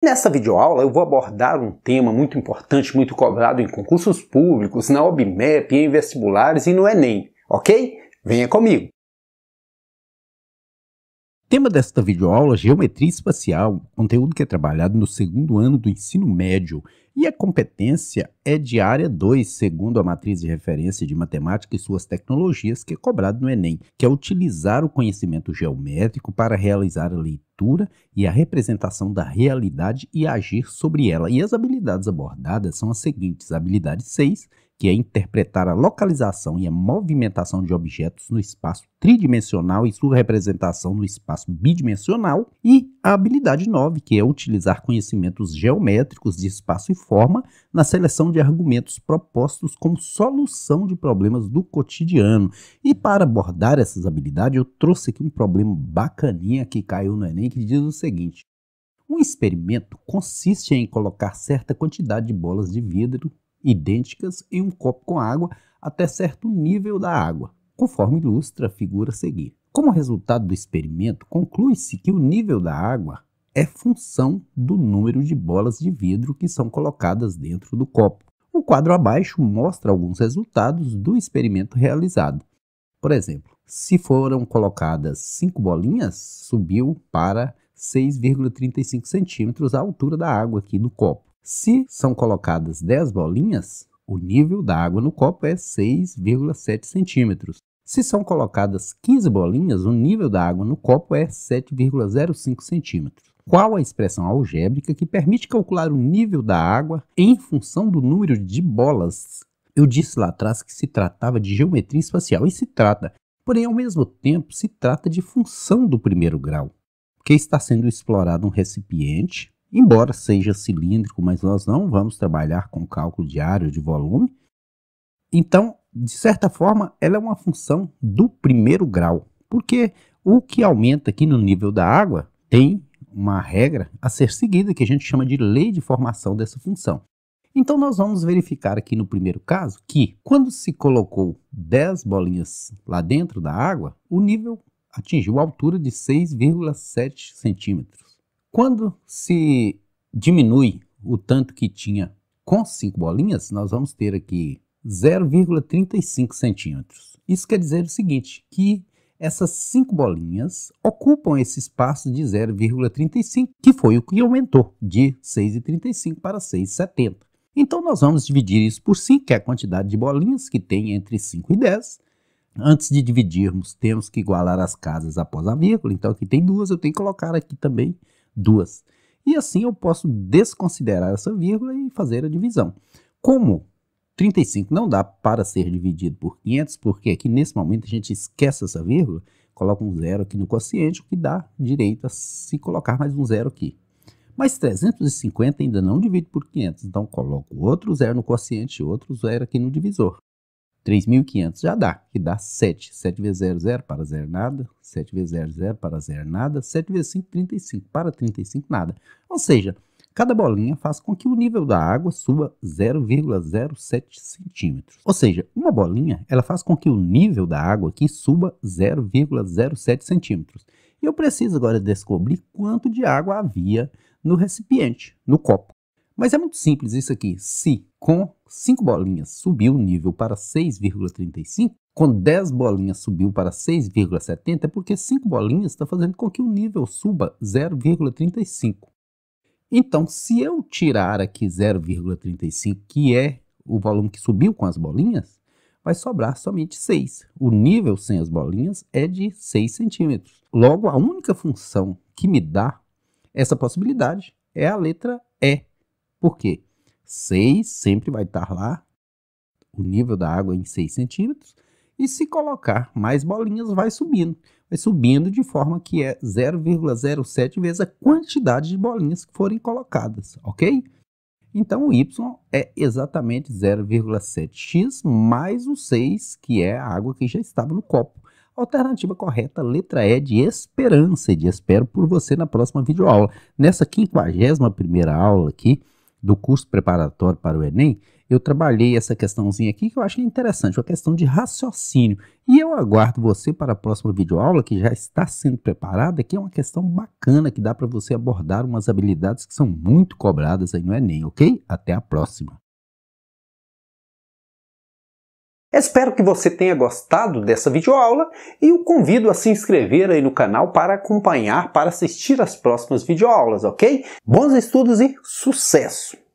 Nessa videoaula eu vou abordar um tema muito importante, muito cobrado em concursos públicos, na OBMEP, em vestibulares e no Enem, ok? Venha comigo! Tema desta videoaula: é geometria espacial, conteúdo que é trabalhado no segundo ano do ensino médio e a competência é de área 2, segundo a matriz de referência de matemática e suas tecnologias que é cobrado no Enem, que é utilizar o conhecimento geométrico para realizar a leitura e a representação da realidade e agir sobre ela. E as habilidades abordadas são as seguintes: habilidade 6, que é interpretar a localização e a movimentação de objetos no espaço tridimensional e sua representação no espaço bidimensional, e a habilidade 9, que é utilizar conhecimentos geométricos de espaço e forma na seleção de argumentos propostos como solução de problemas do cotidiano. E para abordar essas habilidades, eu trouxe aqui um problema bacaninha que caiu no Enem que diz o seguinte: um experimento consiste em colocar certa quantidade de bolas de vidro idênticas em um copo com água até certo nível da água, conforme ilustra a figura a seguir. Como resultado do experimento, conclui-se que o nível da água é função do número de bolas de vidro que são colocadas dentro do copo. O quadro abaixo mostra alguns resultados do experimento realizado. Por exemplo, se foram colocadas 5 bolinhas, subiu para 6,35 centímetros a altura da água aqui do copo. Se são colocadas 10 bolinhas, o nível da água no copo é 6,7 centímetros. Se são colocadas 15 bolinhas, o nível da água no copo é 7,05 centímetros. Qual a expressão algébrica que permite calcular o nível da água em função do número de bolas? Eu disse lá atrás que se tratava de geometria espacial e se trata, porém, ao mesmo tempo, se trata de função do primeiro grau, porque está sendo explorado um recipiente Embora seja cilíndrico, mas nós não vamos trabalhar com cálculo diário de volume. Então, de certa forma, ela é uma função do primeiro grau, porque o que aumenta aqui no nível da água tem uma regra a ser seguida que a gente chama de lei de formação dessa função. Então, nós vamos verificar aqui no primeiro caso que, quando se colocou 10 bolinhas lá dentro da água, o nível atingiu a altura de 6,7 centímetros. Quando se diminui o tanto que tinha com cinco bolinhas, nós vamos ter aqui 0,35 centímetros. Isso quer dizer o seguinte, que essas cinco bolinhas ocupam esse espaço de 0,35, que foi o que aumentou de 6,35 para 6,70. Então, nós vamos dividir isso por 5, que é a quantidade de bolinhas que tem entre 5 e 10. Antes de dividirmos, temos que igualar as casas após a vírgula. Então, aqui tem duas, eu tenho que colocar aqui também duas. E assim eu posso desconsiderar essa vírgula e fazer a divisão. Como 35 não dá para ser dividido por 500, porque aqui nesse momento a gente esquece essa vírgula, coloca um zero aqui no quociente, o que dá direito a se colocar mais um zero aqui. Mas 350 ainda não divide por 500, então coloco outro zero no quociente e outro zero aqui no divisor. 3.500 já dá, que dá 7. 7 vezes 0, 0, para 0, nada. 7 vezes 0, 0, para 0, nada. 7 vezes 5, 35, para 35, nada. Ou seja, cada bolinha faz com que o nível da água suba 0,07 centímetros. Ou seja, uma bolinha ela faz com que o nível da água aqui suba 0,07 centímetros. E eu preciso agora descobrir quanto de água havia no recipiente, no copo. Mas é muito simples isso aqui. Se com 5 bolinhas subiu o nível para 6,35, com 10 bolinhas subiu para 6,70, é porque 5 bolinhas está fazendo com que o nível suba 0,35. Então, se eu tirar aqui 0,35, que é o volume que subiu com as bolinhas, vai sobrar somente 6. O nível sem as bolinhas é de 6 centímetros. Logo, a única função que me dá essa possibilidade é a letra E. Por quê? 6 sempre vai estar lá, o nível da água em 6 centímetros, e se colocar mais bolinhas, vai subindo. Vai subindo de forma que é 0,07 vezes a quantidade de bolinhas que forem colocadas, ok? Então, o Y é exatamente 0,7x mais o 6, que é a água que já estava no copo. Alternativa correta, letra E de esperança, e de espero por você na próxima videoaula. Nessa 51ª aula aqui, do curso preparatório para o Enem, eu trabalhei essa questãozinha aqui que eu achei interessante, uma questão de raciocínio. E eu aguardo você para a próxima videoaula que já está sendo preparada, que é uma questão bacana que dá para você abordar umas habilidades que são muito cobradas aí no Enem, ok? Até a próxima! Espero que você tenha gostado dessa videoaula e o convido a se inscrever aí no canal para acompanhar, para assistir as próximas videoaulas, ok? Bons estudos e sucesso!